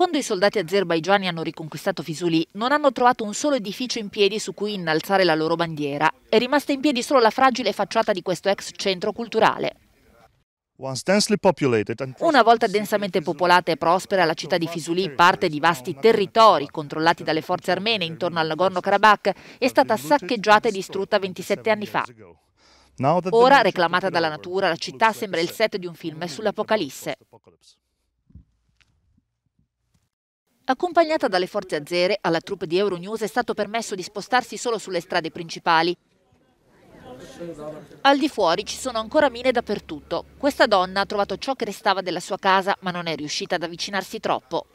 Quando i soldati azerbaigiani hanno riconquistato Fisuli, non hanno trovato un solo edificio in piedi su cui innalzare la loro bandiera. È rimasta in piedi solo la fragile facciata di questo ex centro culturale. Una volta densamente popolata e prospera, la città di Fisuli, parte di vasti territori controllati dalle forze armene intorno al Nagorno-Karabakh, è stata saccheggiata e distrutta 27 anni fa. Ora, reclamata dalla natura, la città sembra il set di un film sull'Apocalisse. Accompagnata dalle forze azzere, alla troupe di Euronews è stato permesso di spostarsi solo sulle strade principali. Al di fuori ci sono ancora mine dappertutto. Questa donna ha trovato ciò che restava della sua casa, ma non è riuscita ad avvicinarsi troppo.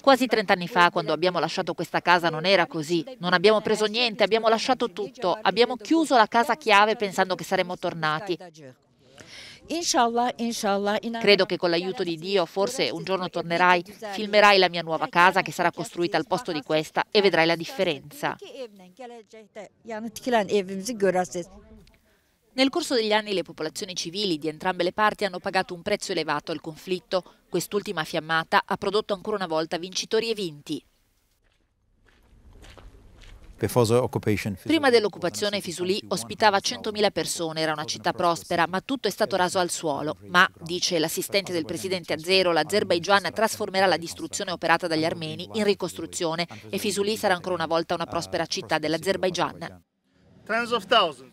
Quasi 30 anni fa, quando abbiamo lasciato questa casa, non era così. Non abbiamo preso niente, abbiamo lasciato tutto. Abbiamo chiuso la casa chiave pensando che saremmo tornati. Inshallah, inshallah. Credo che con l'aiuto di Dio forse un giorno tornerai, filmerai la mia nuova casa che sarà costruita al posto di questa e vedrai la differenza. Nel corso degli anni le popolazioni civili di entrambe le parti hanno pagato un prezzo elevato al conflitto. Quest'ultima fiammata ha prodotto ancora una volta vincitori e vinti. Prima dell'occupazione Fisulì ospitava 100.000 persone, era una città prospera, ma tutto è stato raso al suolo. Ma, dice l'assistente del presidente Azzero, l'Azerbaigian trasformerà la distruzione operata dagli armeni in ricostruzione e Fisulì sarà ancora una volta una prospera città dell'Azerbaigian.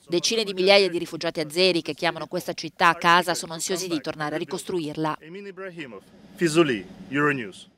Decine di migliaia di rifugiati azeri che chiamano questa città a casa sono ansiosi di tornare a ricostruirla. Emin Ibrahimov, Fisulì, Euronews.